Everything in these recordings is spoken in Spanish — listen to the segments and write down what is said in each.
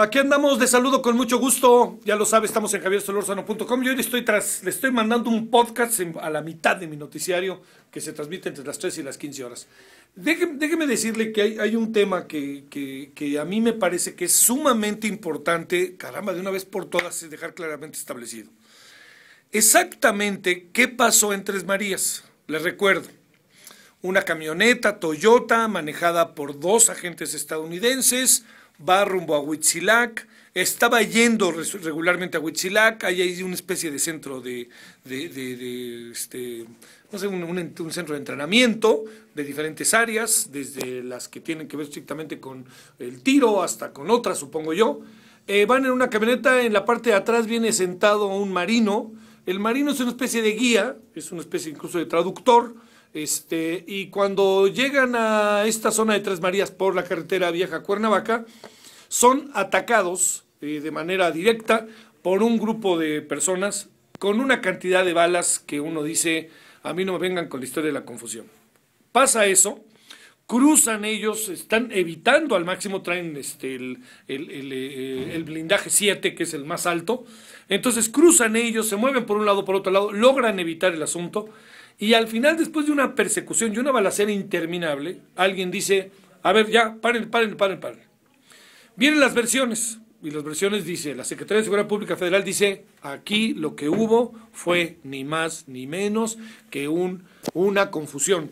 Aquí andamos, de saludo con mucho gusto. Ya lo sabe, estamos en javiersolorzano.com. Yo le estoy, le estoy mandando un podcast a la mitad de mi noticiario que se transmite entre las 3 y las 15 horas. Déjeme, déjeme decirle que hay, un tema que, que, a mí me parece que es sumamente importante, caramba, de una vez por todas, dejar claramente establecido. Exactamente qué pasó en Tres Marías. Les recuerdo, una camioneta Toyota manejada por dos agentes estadounidenses va rumbo a Huitzilac, estaba yendo regularmente a Huitzilac, ahí hay una especie de centro de, este, no sé, un, centro de entrenamiento de diferentes áreas, desde las que tienen que ver estrictamente con el tiro hasta con otras, supongo yo. Eh, van en una camioneta, en la parte de atrás viene sentado un marino. El marino es una especie de guía, es una especie incluso de traductor, este, y cuando llegan a esta zona de Tres Marías por la carretera vieja Cuernavaca, son atacados eh, de manera directa por un grupo de personas con una cantidad de balas que uno dice, a mí no me vengan con la historia de la confusión. Pasa eso, cruzan ellos, están evitando al máximo, traen este, el, eh, blindaje 7, que es el más alto. Entonces cruzan ellos, se mueven por un lado, por otro lado, logran evitar el asunto. Y al final, después de una persecución y una balacera interminable, alguien dice, a ver, ya, paren, paren, paren, paren. Vienen las versiones, y las versiones dice, la Secretaría de Seguridad Pública Federal dice, aquí lo que hubo fue ni más ni menos que un, una confusión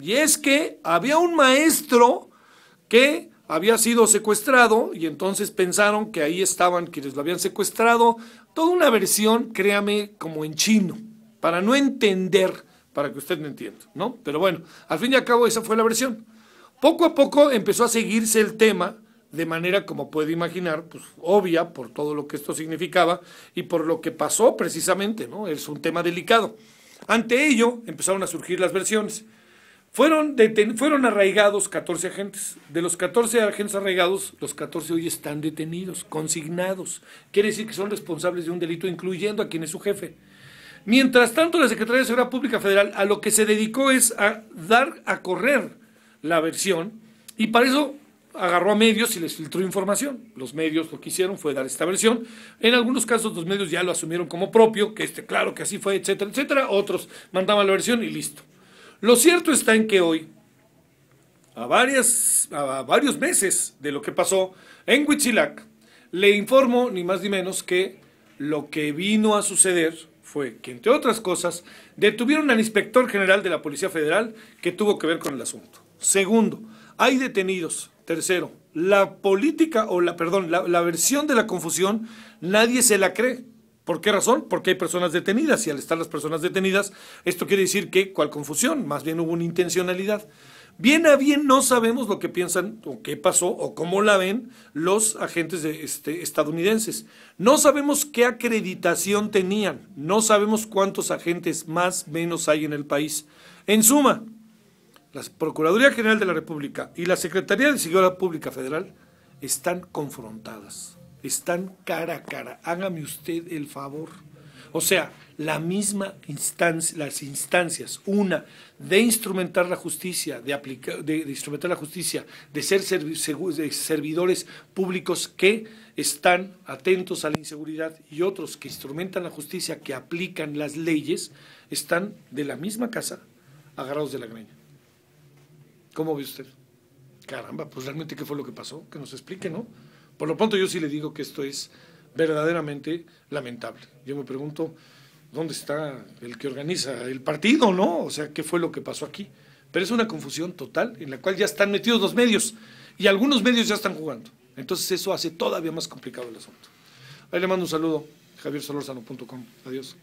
y es que había un maestro que había sido secuestrado y entonces pensaron que ahí estaban quienes lo habían secuestrado. Toda una versión, créame, como en chino, para no entender, para que usted me entienda, ¿no? Pero bueno, al fin y al cabo esa fue la versión. Poco a poco empezó a seguirse el tema de manera, como puede imaginar, pues obvia por todo lo que esto significaba y por lo que pasó precisamente, ¿no? Es un tema delicado. Ante ello empezaron a surgir las versiones. Fueron, fueron arraigados 14 agentes. De los 14 agentes arraigados, los 14 hoy están detenidos, consignados. Quiere decir que son responsables de un delito, incluyendo a quien es su jefe. Mientras tanto, la Secretaría de Seguridad Pública Federal a lo que se dedicó es a dar a correr la versión y para eso agarró a medios y les filtró información. Los medios lo que hicieron fue dar esta versión. En algunos casos los medios ya lo asumieron como propio, que este, claro que así fue, etcétera, etcétera. Otros mandaban la versión y listo. Lo cierto está en que hoy, a, varias, a varios meses de lo que pasó en Huitzilac, le informo ni más ni menos que lo que vino a suceder fue que, entre otras cosas, detuvieron al inspector general de la Policía Federal que tuvo que ver con el asunto. Segundo, hay detenidos. Tercero, la política o la, perdón, la versión de la confusión nadie se la cree. ¿Por qué razón? Porque hay personas detenidas y al estar las personas detenidas, esto quiere decir que, ¿cuál confusión? Más bien hubo una intencionalidad. Bien a bien no sabemos lo que piensan o qué pasó o cómo la ven los agentes este, estadounidenses. No sabemos qué acreditación tenían. No sabemos cuántos agentes más menos hay en el país. En suma, la Procuraduría General de la República y la Secretaría de Seguridad Pública Federal están confrontadas están cara a cara. Hágame usted el favor. O sea, la misma las instancias, una, de instrumentar la justicia, de, aplicar, de, instrumentar la justicia, de ser servidores públicos que están atentos a la inseguridad y otros que instrumentan la justicia, que aplican las leyes, están de la misma casa, agarrados de la greña. ¿Cómo ve usted? Caramba, pues realmente qué fue lo que pasó, que nos explique, ¿no? Por lo pronto yo sí le digo que esto es verdaderamente lamentable. Yo me pregunto, ¿dónde está el que organiza el partido, no? O sea, ¿qué fue lo que pasó aquí? Pero es una confusión total en la cual ya están metidos los medios y algunos medios ya están jugando. Entonces eso hace todavía más complicado el asunto. Ahí le mando un saludo, javiersolorzano.com. Adiós.